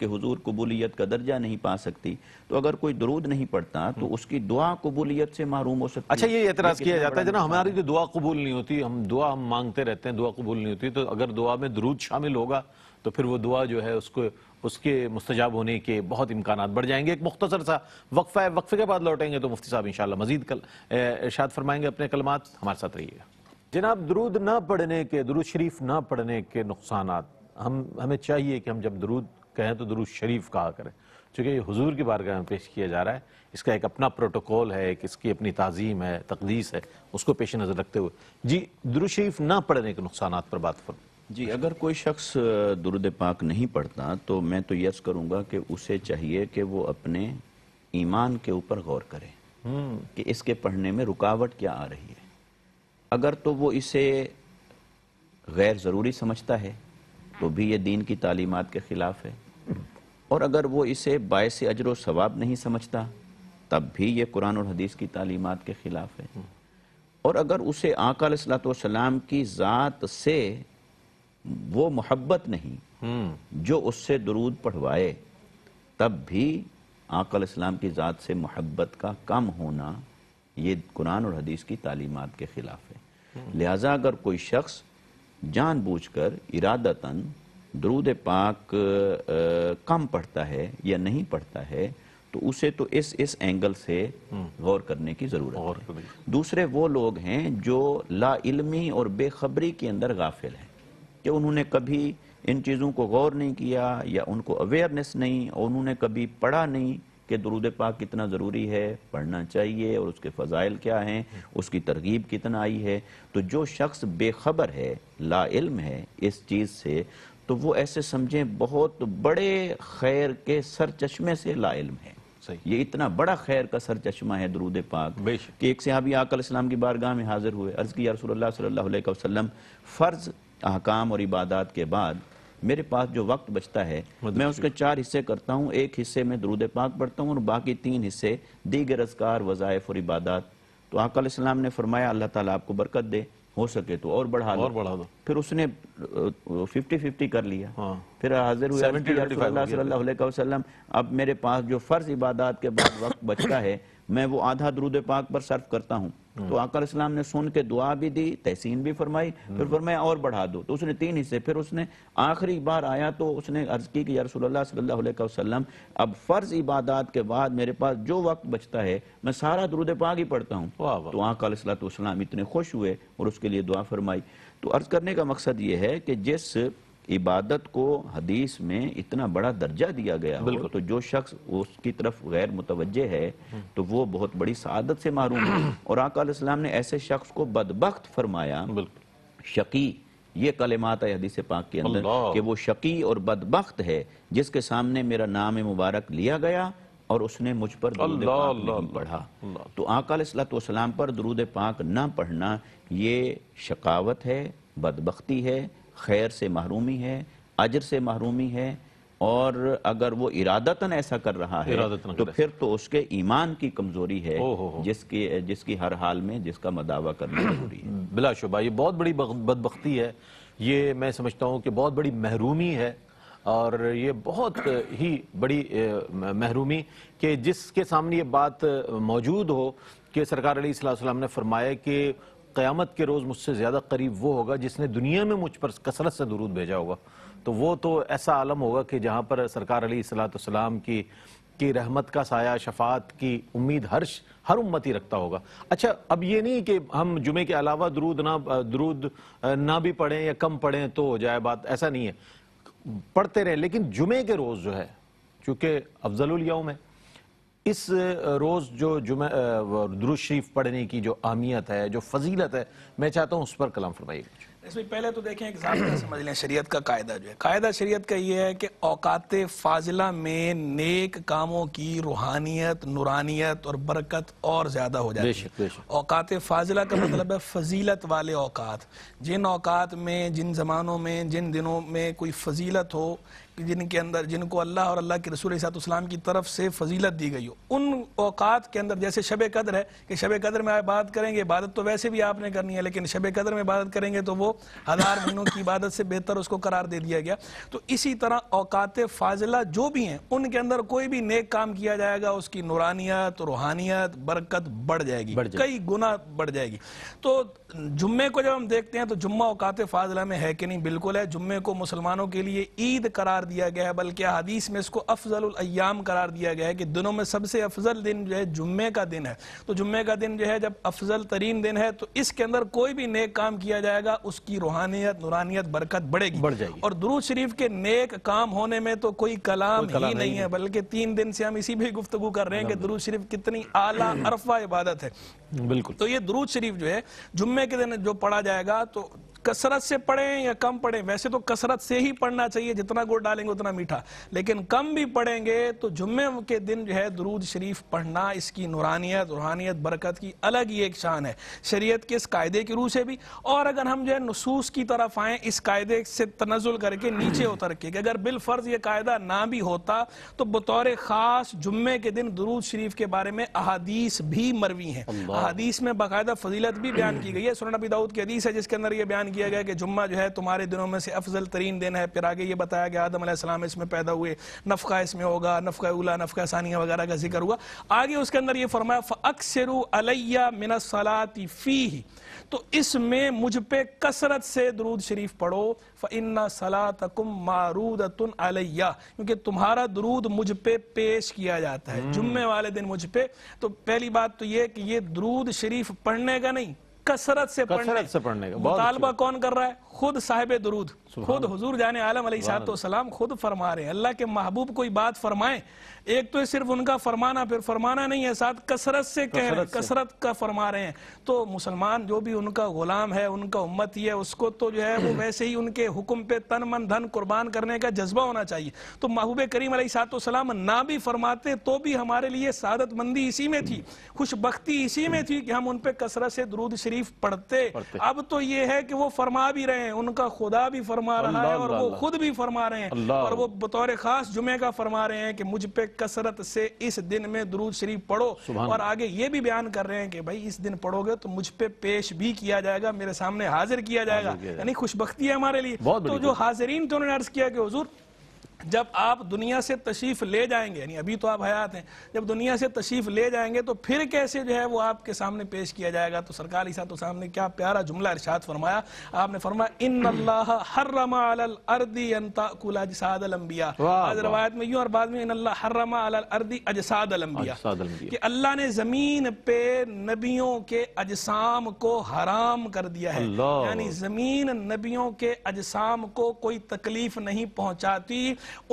के हजूर कबूलीत का दर्जा नहीं पा सकती तो अगर कोई दरूद नहीं पढ़ता तो हम्म। उसकी दुआ कबूलीत से महरूम हो सकती अच्छा ये एतराज़ किया जाता है जना हमारी जो दुआ कबूल नहीं होती हम दुआ हम मांगते रहते हैं दुआ कबूल नहीं होती तो अगर दुआ में दरूद शामिल होगा तो फिर वो दुआ जो है उसको उसके मुस्तजाब होने के बहुत इम्कान बढ़ जाएंगे एक मुख्तर सा वक्फा है वक्फे के बाद लौटेंगे तो मुफ्ती साहब इन मजीद कल इर्शाद फरमाएंगे अपने कलमात हमारे साथ रहिएगा जनाब दरूद ना पढ़ने के दरूद शरीफ ना पढ़ने के नुकसान हम हमें चाहिए कि हम जब दरूद कहें तो दरूद शरीफ कहा करें चूँकि ये हजूर की बारगाह में पेश किया जा रहा है इसका एक अपना प्रोटोकॉल है एक इसकी अपनी तज़ीम है तकदीस है उसको पेश नज़र रखते हुए जी दरूद शरीफ ना पढ़ने के नुकसान पर बात करूँ जी अगर कोई शख्स दुरुद पाक नहीं पढ़ता तो मैं तो यस करूंगा कि उसे चाहिए कि वो अपने ईमान के ऊपर गौर करे हम्म। कि इसके पढ़ने में रुकावट क्या आ रही है अगर तो वो इसे गैर ज़रूरी समझता है तो भी ये दीन की तालीमत के ख़िलाफ़ है और अगर वो इसे बायस अजर सवाब नहीं समझता तब भी ये कुरान और हदीस की तालीमत के ख़िलाफ़ है हम्म। और अगर उसे आकल की ज़ात से वो मोहब्बत नहीं हम्म। जो उससे दरूद पढ़वाए तब भी आकल इस्लाम की ज़ात से मोहब्बत का कम होना ये कुरान और हदीस की तालीमत के ख़िलाफ़ है हम्म। लिहाजा अगर कोई शख्स जानबूझकर इरादतन दरूद पाक कम पढ़ता है या नहीं पढ़ता है तो उसे तो इस इस एंगल से हम्म। गौर करने की ज़रूरत है दूसरे वो लोग हैं जो ला और बेखबरी के अंदर गाफिल है कि उन्होंने कभी इन चीज़ों को गौर नहीं किया या उनको अवेयरनेस नहीं और उन्होंने कभी पढ़ा नहीं कि दरूद पाक कितना ज़रूरी है पढ़ना चाहिए और उसके फ़जाइल क्या हैं उसकी तरगीब कितना आई है तो जो शख्स बेखबर है ला इल्म है इस चीज़ से तो वो ऐसे समझें बहुत बड़े खैर के सर चश्मे से ला इल्म है ये इतना बड़ा खैर का सर चश्मा है दरूद पाक कि एक सहाबी आकल इस्लाम की बारगाह में हाजिर हुए अर्ज की रसोल्ला वसलम फ़र्ज़ अहकाम और इबादत के बाद मेरे पास जो वक्त बचता है मैं उसके चार हिस्से करता हूँ एक हिस्से में दरूद पाक पढ़ता हूँ और बाकी तीन हिस्से दीगर असकार वज़ायफ और इबादत तो आकाम ने फरमाया अल्लाह ताला आपको बरकत दे हो सके तो और बढ़ा और बढ़ा दो फिर उसने फिफ्टी फिफ्टी कर लिया हाँ। फिर हाजिर हुए अब मेरे पास जो फ़र्ज़ इबादत के बाद वक्त बचता है मैं वो आधा दरूद पाक पर सर्फ करता हूँ हम्म। तो आकर इस्लाम ने सुन के दुआ भी दी तहसीन भी फरमाई फिर हम्म। फरमाया और बढ़ा दो तो उसने तीन हिस्से फिर उसने आखिरी बार आया तो उसने अर्ज की कि यारसोल्ला सल्ला वसलम अब फ़र्ज इबादत के बाद मेरे पास जो वक्त बचता है मैं सारा दरुद पाग ही पढ़ता हूँ तो आकर इतने खुश हुए और उसके लिए दुआ फरमाई तो अर्ज करने का मकसद ये है कि जिस इबादत को हदीस में इतना बड़ा दर्जा दिया गया हो तो जो शख्स उसकी तरफ गैर मुतवजह है हम्म। तो वो बहुत बड़ी सदत से मारूम है [CLEARS THROAT] और आकाम ने ऐसे शख्स को बदबख्त फरमाया शकी ये कलेमात है हदीस पाक के अंदर कि वो शकी और बदबख्त है जिसके सामने मेरा नाम मुबारक लिया गया और उसने मुझ पर दरूद पाक नहीं पढ़ा तो आकाम पर दरूद पाक ना पढ़ना ये शकावत है बदबख्ती है खैर से महरूमी है अजर से महरूमी है और अगर वो इरादतन ऐसा कर रहा है तो फिर तो उसके ईमान की कमजोरी है जिसकी जिसकी हर हाल में जिसका मदावा करना [CLEARS THROAT] जरूरी है बिलाशुबा ये बहुत बड़ी बदबख्ती है ये मैं समझता हूँ कि बहुत बड़ी महरूमी है और ये बहुत ही बड़ी महरूमी कि जिसके सामने ये बात मौजूद हो कि सरकार अली ने फरमाया कि क़्यामत के रोज़ मुझसे ज़्यादा करीब वो होगा जिसने दुनिया में मुझ पर कसरत से दरूद भेजा होगा तो वो तो ऐसा आलम होगा कि जहाँ पर सरकार अली सलाम की की रहमत का साया शफात की उम्मीद हर हर उम्मती रखता होगा अच्छा अब ये नहीं कि हम जुमे के अलावा दरूद ना दरूद ना भी पढ़ें या कम पढ़ें तो हो जाए बात ऐसा नहीं है पढ़ते रहें लेकिन जुमे के रोज़ जो है चूँकि अफजलुलयम है इस रोज़ जो जुमे दुरुज शरीफ पढ़ने की जो अहमियत है जो फजीलत है मैं चाहता हूँ उस पर कलाम फरमाइए इसमें पहले तो देखें एग्जाम समझ लें शरीयत का कायदा जो है कायदा शरीयत का ये है कि औकात फाजिला में नेक कामों की रूहानियत नुरानियत और बरकत और ज़्यादा हो जाती है औकात फाजिला का मतलब है फजीलत वाले औकात जिन औकात में जिन ज़मानों में जिन दिनों में कोई फजीलत हो जिनके अंदर जिनको अल्लाह और अल्लाह के रसूल सातम की तरफ से फजीलत दी गई हो उन अवकात के अंदर जैसे शब कदर है कि शब कदर में आप बात करेंगे इबादत तो वैसे भी आपने करनी है लेकिन शब कदर में इबादत करेंगे तो वो हज़ार महीनों की इबादत से बेहतर उसको करार दे दिया गया तो इसी तरह अवकात फाजिला जो भी हैं उनके अंदर कोई भी नेक काम किया जाएगा उसकी नुरानियत रूहानियत बरकत बढ़ जाएगी कई गुना बढ़ जाएगी तो जुम्मे को जब हम देखते हैं तो जुम्मा अवकात फाजिला में है कि नहीं बिल्कुल है जुम्मे को मुसलमानों के लिए ईद करार दिया गया है बल्कि हदीस में इसको अफजल अयाम करार दिया गया है कि दिनों में सबसे अफजल दिन जो है जुम्मे का दिन है तो जुम्मे का दिन जो है जब अफजल तरीन दिन है तो इसके अंदर कोई भी नेक काम किया जाएगा उसकी रूहानियत नुरानियत बरकत बढ़ेगी बढ़ जाएगी और दुरूद शरीफ के नेक काम होने में तो कोई कलाम, कोई कलाम ही नहीं, है बल्कि तीन दिन से हम इसी भी गुफ्तु कर रहे हैं कि दुरूद शरीफ कितनी आला अरफा इबादत है बिल्कुल तो ये दुरूद शरीफ जो है जुम्मे के दिन जो पढ़ा जाएगा तो कसरत से पढ़ें या कम पढ़ें वैसे तो कसरत से ही पढ़ना चाहिए जितना गुड़ डालेंगे उतना मीठा लेकिन कम भी पढ़ेंगे तो जुम्मे के दिन जो है दरूद शरीफ पढ़ना इसकी नुरानियत रूहानियत बरकत की अलग ही एक शान है शरीयत के इस कायदे की रूह से भी और अगर हम जो है नसूस की तरफ आएँ इस कायदे से तनजुल करके नीचे उतर के अगर बिलफर्ज ये कायदा ना भी होता तो बतौर ख़ास जुम्मे के दिन दरूद शरीफ के बारे में अहादीस भी मरवी हैं अहादीस में बाकायदा फजीलत भी बयान की गई है सुरन अबी दाऊद की हदीस है जिसके अंदर यह बयान किया गया कि जुम्मा जो है तुम्हारे दिनों में से अफजल तरीन दिन है फिर आगे ये बताया गया आदम आदम इसमें पैदा हुए नफ़ा इसमें होगा नफ़ा उला नफ़ा सानिया वगैरह का जिक्र हुआ आगे उसके अंदर ये फरमाया अक्सर अलैया मिनसलाती फ़ी तो इसमें मुझ पर कसरत से दरूद शरीफ पढ़ो फ़न्ना सलातकुम मारूदतुन अलैया क्योंकि तुम्हारा दरूद मुझ पर पेश किया जाता है हम्म। जुम्मे वाले दिन मुझ पर तो पहली बात तो ये कि ये दरूद शरीफ पढ़ने का नहीं कसरत से कसरत पढ़ने से पढ़ने का मुतालबा कौन कर रहा है खुद साहिब दरूद खुद हजूर जाने आलम सलाम खुद फरमा रहे अल्लाह के महबूब कोई बात फरमाए एक तो सिर्फ उनका फरमाना फिर फरमाना नहीं है साथ कसरत से कह रहे कसरत का फरमा रहे हैं तो मुसलमान जो भी उनका गुलाम है उनका उम्मत ही है उसको तो जो है वो [CLEARS THROAT] वैसे ही उनके हुक्म पे तन मन धन कुर्बान करने का जज्बा होना चाहिए तो महबूब करीम सलाम ना भी फरमाते तो भी हमारे लिए सादत मंदी इसी में थी खुशबख्ती इसी में थी कि हम उन पर कसरत से दरूद शरीफ शरीफ पढ़ते अब तो ये है कि वो फरमा भी रहे हैं उनका खुदा भी फरमा रहा है और वो खुद भी फरमा रहे हैं और वो बतौर खास जुमे का फरमा रहे हैं कि मुझ पर कसरत से इस दिन में दरूद शरीफ पढ़ो और आगे ये भी बयान कर रहे हैं कि भाई इस दिन पढ़ोगे तो मुझ पर पेश भी किया जाएगा मेरे सामने हाजिर किया जाएगा यानी खुशबख्ती है हमारे लिए तो जो हाजिरीन थे उन्होंने अर्ज किया कि हजूर जब आप दुनिया से तशरीफ ले जाएंगे यानी अभी तो आप हयात हैं जब दुनिया से तशरीफ ले जाएंगे तो फिर कैसे जो है वो आपके सामने पेश किया जाएगा तो सरकार ईसा तो सामने क्या प्यारा जुमला इरशाद फरमाया आपने फरमाया इन अल्लाह हर्रमा अर्दी अजसाद आज रवायत में यूं और बाद में इन अल्लाह हर्रमा अल अर्दी अजसाद कि अल्लाह ने जमीन पे नबियों के अजसाम को हराम कर दिया है यानी जमीन नबियों के अजसाम को कोई तकलीफ नहीं पहुंचाती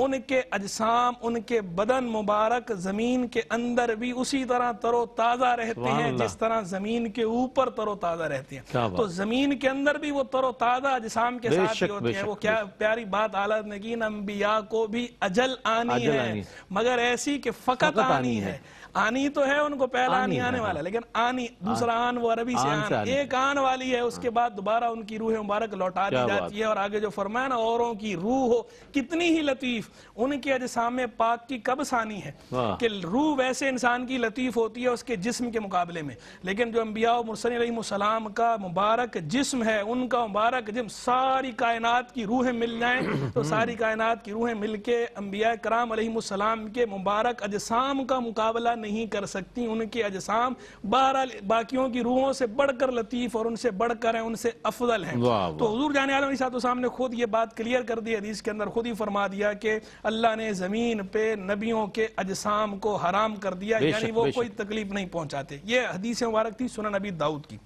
उनके अजसाम उनके बदन मुबारक जमीन के अंदर भी उसी तरह तरोताज़ा रहते हैं जिस तरह जमीन के ऊपर तरोताज़ा रहते हैं तो जमीन के अंदर भी वो तरोताज़ा अजसाम के साथ ही होते हैं वो क्या प्यारी बात आला नगीन अम्बिया को भी अजल आनी है मगर ऐसी कि फकत आनी है आनी तो है उनको पहला आनी, आनी आने हाँ। वाला लेकिन आनी दूसरा आन वो अरबी से आन, आन एक आन वाली है उसके हाँ। बाद दोबारा उनकी रूह मुबारक लौटा दी जाती है और आगे जो फरमाया ना औरों की रूह हो कितनी ही लतीफ उनके अजसाम पाक की कब सानी है कि रूह वैसे इंसान की लतीफ होती है उसके जिस्म के मुकाबले में लेकिन जो अम्बिया मुरसलाम का मुबारक जिसम है उनका मुबारक जिम सारी कायनात की रूहें मिल जाए तो [COUGHS] सारी कायनात की रूहें मिलकर अम्बिया कराम के मुबारक अजसाम का मुकाबला नहीं कर सकती उनके अजसाम बहर बाकियों की रूहों से बढ़कर लतीफ़ और उनसे बढ़कर हैं उनसे अफजल हैं तो हजूर जाने आलम सात साहब ने खुद ये बात क्लियर कर दी हदीस के अंदर खुद ही फरमा दिया कि अल्लाह ने ज़मीन पर नबियों के अजसाम को हराम कर दिया यानी वो कोई तकलीफ नहीं पहुँचाते ये हदीस मुबारक थी सुना नबी दाऊद की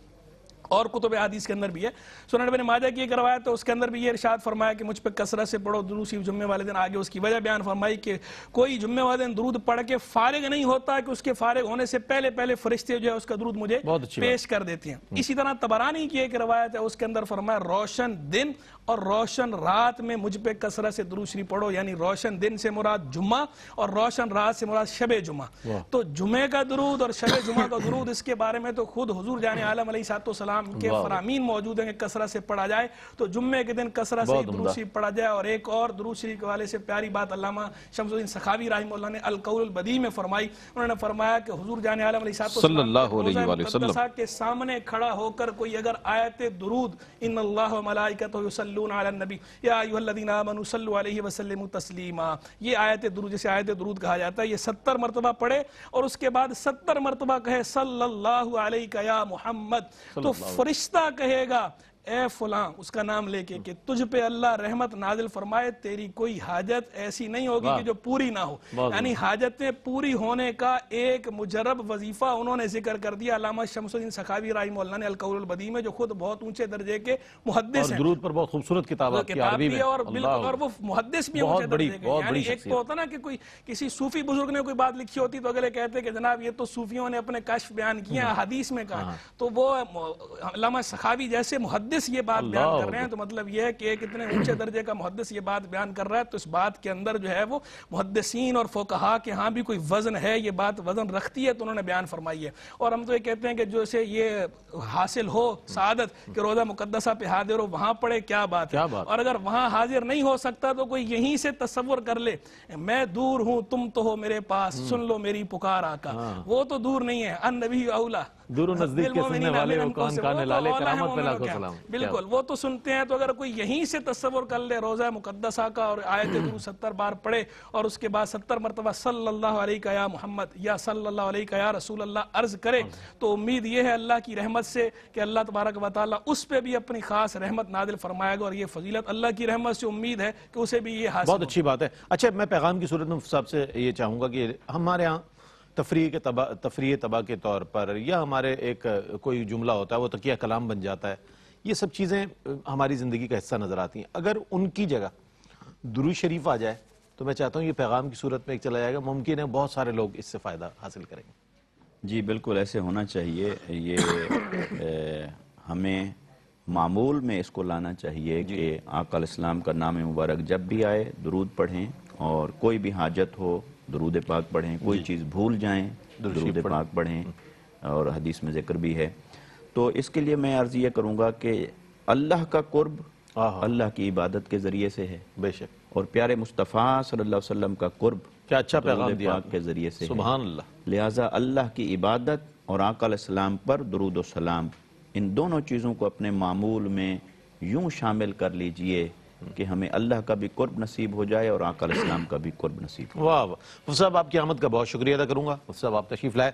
और कुतुब हदीस के अंदर भी है सुनन मैंने माजा की करवाया तो उसके अंदर भी ये इरशाद फरमाया कि मुझ पर कसरत से पढ़ो दुरूसी जुम्मे वाले दिन आगे उसकी वजह बयान फरमाई कि कोई जुम्मे वाले दिन दुरूद पढ़ के फारिग नहीं होता कि उसके फारिग होने से पहले पहले फरिश्ते जो है उसका दुरूद मुझे पेश कर देती हैं इसी तरह तबरानी की एक रवायत है उसके अंदर फरमाया रोशन दिन और रोशन रात में मुझ पर कसरत से दुरूशरी पढ़ो यानी रोशन दिन से मुराद जुम्मा और रोशन रात से मुराद शब जुम्मा तो जुमे का दुरूद और शब जुम्मा का दुरूद इसके बारे में तो खुद हजूर जाने आलम सलाम इमाम के फरामीन मौजूद हैं कसरत से पढ़ा जाए तो जुम्मे के दिन कसरत से दुरूसी पढ़ा जाए और एक और दुरूसरी के वाले से प्यारी बात अलामा शमसुद्दीन सखावी राही ने अलकौलबदी में फरमाई उन्होंने फरमाया कि हजूर जाने आलम के सामने खड़ा होकर कोई अगर आयत दरूद इन अल्लाह मलाइकतनबी यादीन वसलम तस्लीमा ये आयत दरूद जैसे आयत दरूद कहा जाता है ये सत्तर मरतबा पढ़े और उसके बाद सत्तर मरतबा कहे सल्लल्लाहु अलैहि या मोहम्मद तो फरिश्ता कहेगा ए फुला उसका नाम लेके कि तुझ पे अल्लाह रहमत नाजिल फरमाए तेरी कोई हाजत ऐसी नहीं होगी कि जो पूरी ना हो यानी हाजतें पूरी होने का एक मुजरब वजीफा उन्होंने जिक्र कर दिया अलामा शमसुद्दीन सखावी राय मौलाना ने अलकौलबदी में जो खुद बहुत ऊंचे दर्जे के मुहदस पर बहुत खूबसूरत किताब भी और और वो मुहद्दिस भी ऊंचे दर्जे के एक तो होता ना कि कोई किसी सूफी बुजुर्ग ने कोई बात लिखी होती तो अगले कहते कि जनाब ये तो सूफियों ने अपने कश्फ बयान किया हदीस हम्म। में कहा हाँ। तो वो अलामा सखावी जैसे मुहदस मुहदस ये बात बयान कर रहे हैं तो मतलब यह है कि कितने ऊंचे दर्जे का मुहदस ये बात बयान कर रहा है तो इस बात के अंदर जो है वो मुहदसिन और फोकहा के यहाँ भी कोई वजन है ये बात वजन रखती है तो उन्होंने बयान फरमाई है और हम तो ये कहते हैं कि जो इसे ये हासिल हो सादत कि रोजा मुकदसा पे हाजिर हो वहां पड़े क्या बात क्या बात और अगर वहां हाजिर नहीं हो सकता तो कोई यहीं से तस्वर कर ले मैं दूर हूँ तुम तो हो मेरे पास हम्म। सुन लो मेरी पुकार आका हाँ। वो तो दूर नहीं है अन नबी अला दूर नजदीक के सुनने वाले वो कौन कान लाले करामत पे लाखों सलाम बिल्कुल वो तो सुनते हैं तो अगर कोई यहीं से तस्वर कर ले रोजा मुकदसा का और आयत गुरु [CLEARS THROAT] सत्तर बार पढ़े और उसके बाद सत्तर मरतबा सल्लल्लाहु अलैहि का या मोहम्मद या सल्लल्लाहु अलैहि का या रसूल अल्लाह अर्ज करे तो उम्मीद ये है अल्लाह की रहमत से कि अल्लाह तबारक व ताली उस पर भी अपनी खास रहमत नादिल फरमाएगा और ये फजीलत अल्लाह की रहमत से उम्मीद है कि उसे भी ये हासिल बहुत अच्छी बात है अच्छा मैं पैगाम की सूरत में साहब से ये चाहूंगा कि हमारे यहाँ तफरी के तबा तफरी तबाह के तौर पर या हमारे एक कोई जुमला होता है वो तकिया कलाम बन जाता है ये सब चीज़ें हमारी ज़िंदगी का हिस्सा नज़र आती हैं अगर उनकी जगह दुरू शरीफ आ जाए तो मैं चाहता हूँ ये पैगाम की सूरत में एक चला जाएगा मुमकिन है बहुत सारे लोग इससे फ़ायदा हासिल करेंगे जी बिल्कुल ऐसे होना चाहिए ये ए, हमें मामूल में इसको लाना चाहिए कि आकल इस्लाम का नाम मुबारक जब भी आए दरूद पढ़ें और कोई भी हाजत हो दरूद पाक पढ़ें कोई चीज़ भूल जाएं दरूद पाक पढ़ें हम्म। और हदीस में जिक्र भी है तो इसके लिए मैं अर्ज़ ये करूँगा कि अल्लाह का कुर्ब हाँ, हाँ। अल्लाह की इबादत के ज़रिए से है बेशक और प्यारे मुस्तफ़ा सल्लल्लाहु अलैहि वसल्लम का कुर्ब क्या अच्छा पैगाम दिया के ज़रिए से सुबहान अल्लाह लिहाजा अल्लाह की इबादत और आकाम पर दरुद सलाम इन दोनों चीज़ों को अपने मामूल में यूं शामिल कर लीजिए कि हमें अल्लाह का भी कुर्ब नसीब हो जाए और आका इस्लाम का भी कुर्ब नसीब वाह वाह साहब आपकी आमद का बहुत शुक्रिया अदा उस साहब आप तशरीफ लाए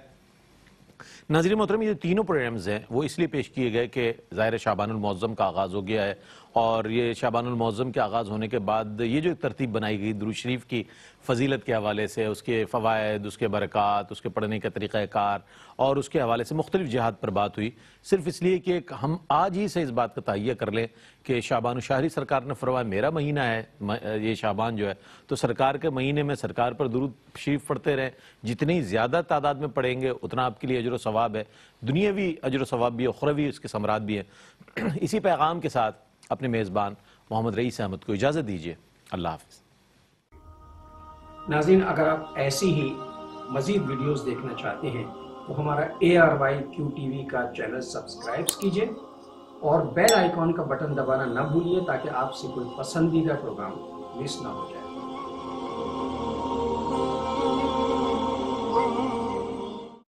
नाजरी मोहतरम ये तीनों प्रोग्राम्स हैं वो इसलिए पेश किए गए कि ज़ाहिर शाबानमौज़म का आगाज़ हो गया है और ये शाबानमौज़म के आगाज़ होने के बाद ये जो एक तरतीब बनाई गई दुरू शरीफ की फजीलत के हवाले से उसके फ़वाद उसके बरक़ात उसके पढ़ने का तरीक़ाकार और उसके हवाले से मुख्तलिफ जहाद पर बात हुई सिर्फ इसलिए कि हम आज ही से इस बात का तहिया कर लें कि शाबान शाहरी सरकार ने फरमाया मेरा महीना है ये शाबान जो है तो सरकार के महीने में सरकार पर दुरुशरीफ़ शरीफ पढ़ते रहें जितनी ज़्यादा तादाद में पढ़ेंगे उतना आपके लिए अजर सवाब है दुनियावी अजर सवाब भी है उखरवी उसके समरात भी हैं [CLEARS THROAT] इसी पैगाम के साथ अपने मेज़बान मोहम्मद रईस अहमद को इजाज़त दीजिए अल्लाह हाफ नाजीन अगर आप ऐसी ही मज़ीद वीडियोस देखना चाहते हैं तो हमारा A R Y Q TV वी का चैनल सब्सक्राइब कीजिए और बेल आइकॉन का बटन दबाना ना भूलिए ताकि आपसे कोई पसंदीदा प्रोग्राम मिस ना हो जाए